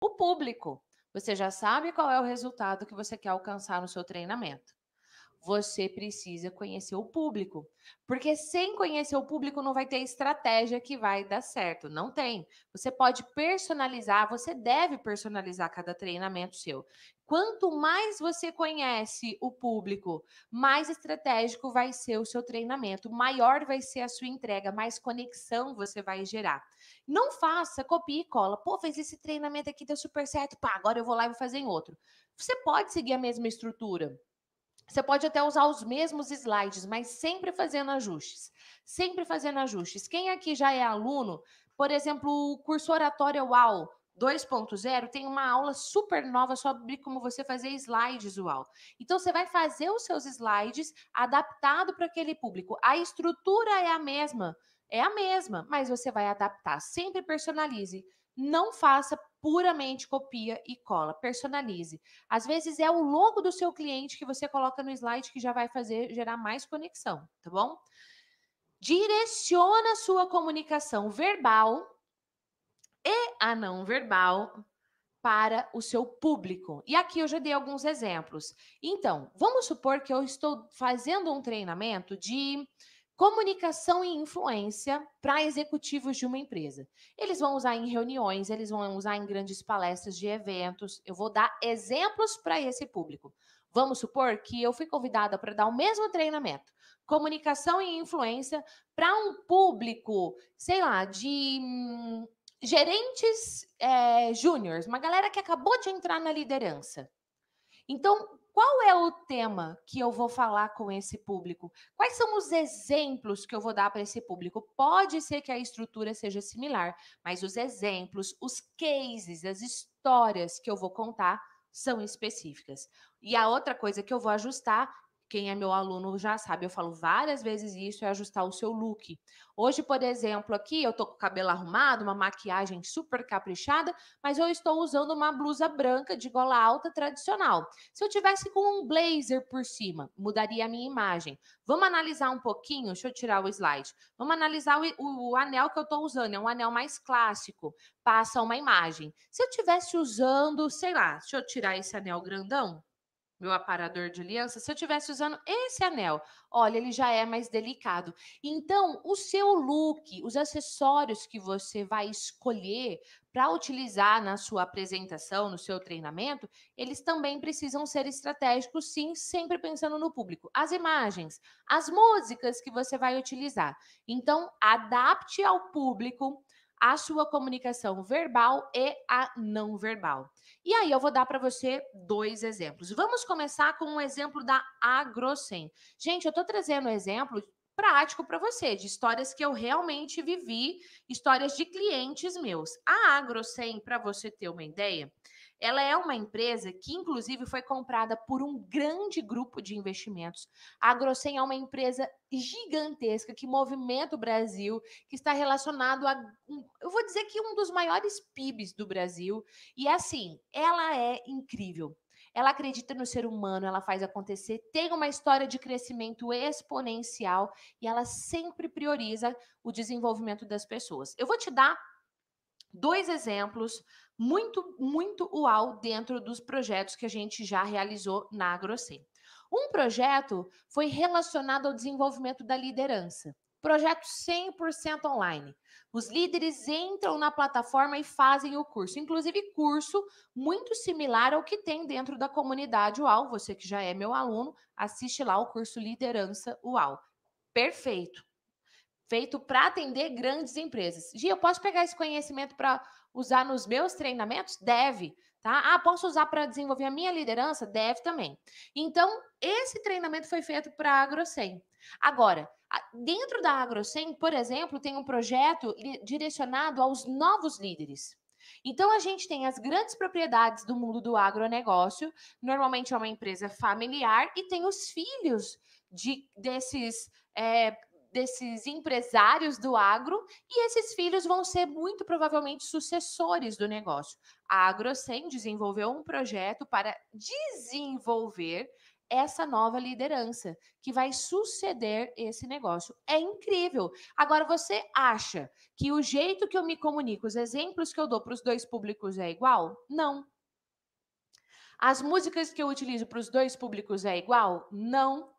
o público. Você já sabe qual é o resultado que você quer alcançar no seu treinamento você precisa conhecer o público. Porque sem conhecer o público não vai ter estratégia que vai dar certo. Não tem. Você pode personalizar, você deve personalizar cada treinamento seu. Quanto mais você conhece o público, mais estratégico vai ser o seu treinamento, maior vai ser a sua entrega, mais conexão você vai gerar. Não faça copia e cola. Pô, fez esse treinamento aqui, deu super certo, pá, agora eu vou lá e vou fazer em outro. Você pode seguir a mesma estrutura você pode até usar os mesmos slides, mas sempre fazendo ajustes. Sempre fazendo ajustes. Quem aqui já é aluno, por exemplo, o curso Oratória UAU 2.0 tem uma aula super nova sobre como você fazer slides UAU. Então, você vai fazer os seus slides adaptado para aquele público. A estrutura é a mesma, é a mesma, mas você vai adaptar. Sempre personalize. Não faça puramente copia e cola. Personalize. Às vezes é o logo do seu cliente que você coloca no slide que já vai fazer gerar mais conexão, tá bom? Direciona a sua comunicação verbal e a não verbal para o seu público. E aqui eu já dei alguns exemplos. Então, vamos supor que eu estou fazendo um treinamento de Comunicação e influência para executivos de uma empresa. Eles vão usar em reuniões, eles vão usar em grandes palestras de eventos. Eu vou dar exemplos para esse público. Vamos supor que eu fui convidada para dar o mesmo treinamento, comunicação e influência, para um público, sei lá, de hum, gerentes é, júniores, uma galera que acabou de entrar na liderança. Então, qual é o tema que eu vou falar com esse público? Quais são os exemplos que eu vou dar para esse público? Pode ser que a estrutura seja similar, mas os exemplos, os cases, as histórias que eu vou contar são específicas. E a outra coisa que eu vou ajustar quem é meu aluno já sabe, eu falo várias vezes isso, é ajustar o seu look. Hoje, por exemplo, aqui eu tô com o cabelo arrumado, uma maquiagem super caprichada, mas eu estou usando uma blusa branca de gola alta tradicional. Se eu tivesse com um blazer por cima, mudaria a minha imagem. Vamos analisar um pouquinho, deixa eu tirar o slide. Vamos analisar o, o, o anel que eu tô usando, é um anel mais clássico, passa uma imagem. Se eu tivesse usando, sei lá, deixa eu tirar esse anel grandão, meu aparador de aliança, se eu tivesse usando esse anel, olha, ele já é mais delicado. Então, o seu look, os acessórios que você vai escolher para utilizar na sua apresentação, no seu treinamento, eles também precisam ser estratégicos, sim, sempre pensando no público. As imagens, as músicas que você vai utilizar. Então, adapte ao público a sua comunicação verbal e a não verbal. E aí eu vou dar para você dois exemplos. Vamos começar com um exemplo da Agrocem. Gente, eu estou trazendo um exemplo prático para você, de histórias que eu realmente vivi, histórias de clientes meus. A Agrocem, para você ter uma ideia, ela é uma empresa que, inclusive, foi comprada por um grande grupo de investimentos. A Grossen é uma empresa gigantesca que movimenta o Brasil, que está relacionado a, eu vou dizer que um dos maiores PIBs do Brasil. E assim, ela é incrível. Ela acredita no ser humano, ela faz acontecer, tem uma história de crescimento exponencial e ela sempre prioriza o desenvolvimento das pessoas. Eu vou te dar dois exemplos muito, muito uau dentro dos projetos que a gente já realizou na Agrosem. Um projeto foi relacionado ao desenvolvimento da liderança. Projeto 100% online. Os líderes entram na plataforma e fazem o curso, inclusive curso muito similar ao que tem dentro da comunidade UAU. Você que já é meu aluno, assiste lá o curso Liderança UAU. Perfeito feito para atender grandes empresas. Gia, eu posso pegar esse conhecimento para usar nos meus treinamentos? Deve, tá? Ah, posso usar para desenvolver a minha liderança? Deve também. Então, esse treinamento foi feito para a AgroSem. Agora, dentro da AgroSem, por exemplo, tem um projeto direcionado aos novos líderes. Então, a gente tem as grandes propriedades do mundo do agronegócio, normalmente é uma empresa familiar, e tem os filhos de, desses é, desses empresários do agro e esses filhos vão ser muito provavelmente sucessores do negócio. A AgroSem desenvolveu um projeto para desenvolver essa nova liderança que vai suceder esse negócio. É incrível. Agora, você acha que o jeito que eu me comunico, os exemplos que eu dou para os dois públicos é igual? Não. As músicas que eu utilizo para os dois públicos é igual? Não.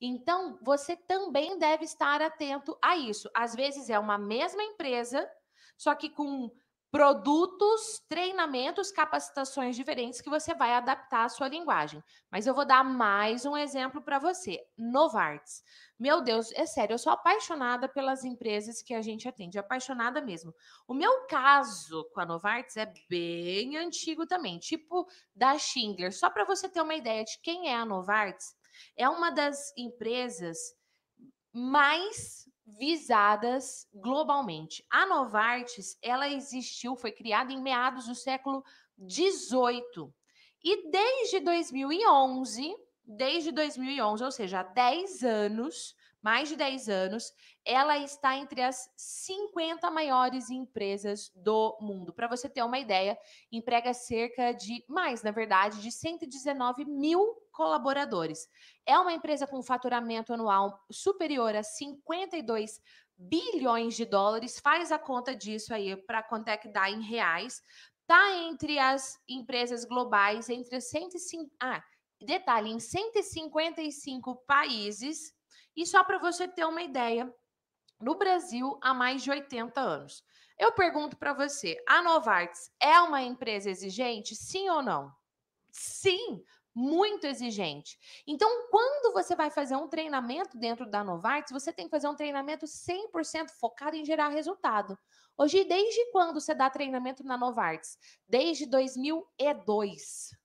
Então, você também deve estar atento a isso. Às vezes é uma mesma empresa, só que com produtos, treinamentos, capacitações diferentes que você vai adaptar à sua linguagem. Mas eu vou dar mais um exemplo para você. Novartis. Meu Deus, é sério, eu sou apaixonada pelas empresas que a gente atende, apaixonada mesmo. O meu caso com a Novartis é bem antigo também, tipo da Schindler. Só para você ter uma ideia de quem é a Novartis, é uma das empresas mais visadas globalmente. A Novartis, ela existiu, foi criada em meados do século 18. E desde 2011, desde 2011, ou seja, há 10 anos, mais de 10 anos, ela está entre as 50 maiores empresas do mundo. Para você ter uma ideia, emprega cerca de, mais na verdade, de 119 mil colaboradores. É uma empresa com faturamento anual superior a 52 bilhões de dólares. Faz a conta disso aí para quanto é que dá em reais. Está entre as empresas globais, entre 105. Ah, detalhe, em 155 países e só para você ter uma ideia, no Brasil há mais de 80 anos. Eu pergunto para você, a Novartis é uma empresa exigente, sim ou não? Sim, muito exigente. Então, quando você vai fazer um treinamento dentro da Novartis, você tem que fazer um treinamento 100% focado em gerar resultado. Hoje, desde quando você dá treinamento na Novartis? Desde 2002.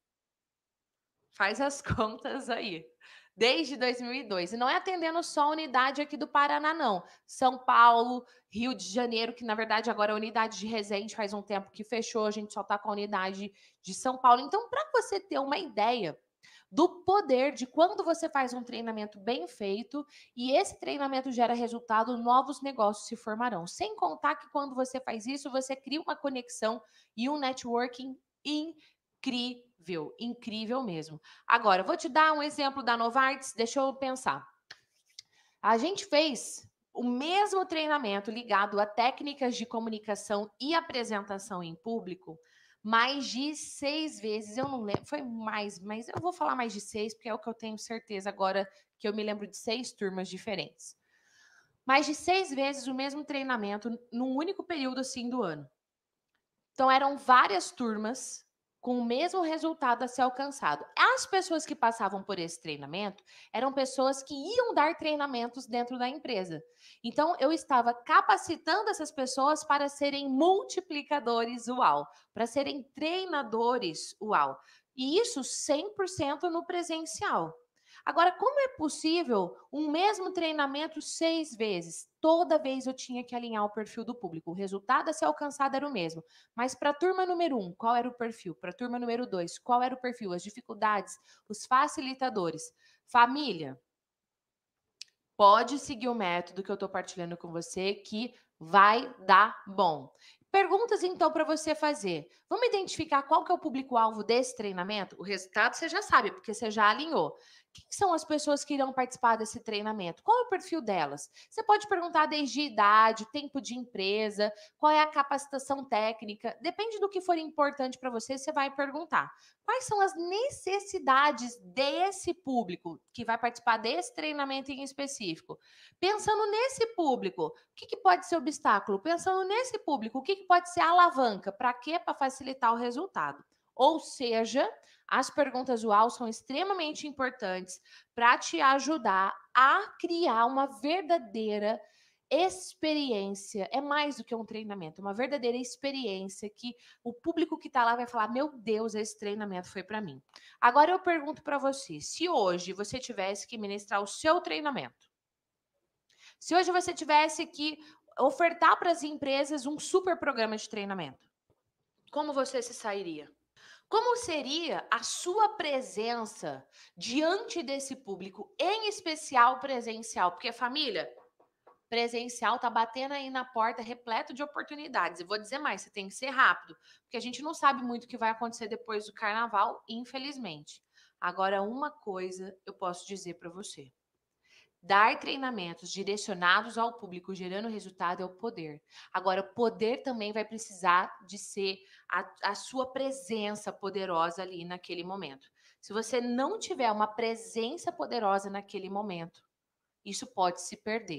Faz as contas aí desde 2002. E não é atendendo só a unidade aqui do Paraná, não. São Paulo, Rio de Janeiro, que na verdade agora é a unidade de Resende faz um tempo que fechou, a gente só está com a unidade de São Paulo. Então, para você ter uma ideia do poder de quando você faz um treinamento bem feito e esse treinamento gera resultado, novos negócios se formarão. Sem contar que quando você faz isso, você cria uma conexão e um networking incrível incrível, incrível mesmo. Agora, vou te dar um exemplo da Novartis, deixa eu pensar. A gente fez o mesmo treinamento ligado a técnicas de comunicação e apresentação em público mais de seis vezes. Eu não lembro, foi mais, mas eu vou falar mais de seis, porque é o que eu tenho certeza agora que eu me lembro de seis turmas diferentes. Mais de seis vezes o mesmo treinamento num único período assim do ano. Então eram várias turmas com o mesmo resultado a ser alcançado. As pessoas que passavam por esse treinamento eram pessoas que iam dar treinamentos dentro da empresa. Então, eu estava capacitando essas pessoas para serem multiplicadores UAU, para serem treinadores UAU. E isso 100% no presencial. Agora, como é possível um mesmo treinamento seis vezes? Toda vez eu tinha que alinhar o perfil do público. O resultado a ser alcançado era o mesmo. Mas para a turma número um, qual era o perfil? Para a turma número dois, qual era o perfil? As dificuldades, os facilitadores. Família, pode seguir o método que eu estou partilhando com você que vai dar bom. Perguntas então para você fazer. Vamos identificar qual que é o público-alvo desse treinamento? O resultado você já sabe, porque você já alinhou. Quem são as pessoas que irão participar desse treinamento? Qual é o perfil delas? Você pode perguntar desde idade, tempo de empresa, qual é a capacitação técnica. Depende do que for importante para você, você vai perguntar. Quais são as necessidades desse público que vai participar desse treinamento em específico? Pensando nesse público, o que, que pode ser obstáculo? Pensando nesse público, o que que pode ser a alavanca? Para quê? Para facilitar o resultado. Ou seja, as perguntas UAU são extremamente importantes para te ajudar a criar uma verdadeira experiência. É mais do que um treinamento, é uma verdadeira experiência que o público que está lá vai falar: meu Deus, esse treinamento foi para mim. Agora eu pergunto para você: se hoje você tivesse que ministrar o seu treinamento, se hoje você tivesse que ofertar para as empresas um super programa de treinamento, como você se sairia? Como seria a sua presença diante desse público, em especial presencial? Porque, família, presencial tá batendo aí na porta repleto de oportunidades. E vou dizer mais, você tem que ser rápido, porque a gente não sabe muito o que vai acontecer depois do carnaval, infelizmente. Agora, uma coisa eu posso dizer para você. Dar treinamentos direcionados ao público, gerando resultado, é o poder. Agora, o poder também vai precisar de ser a, a sua presença poderosa ali naquele momento. Se você não tiver uma presença poderosa naquele momento, isso pode se perder.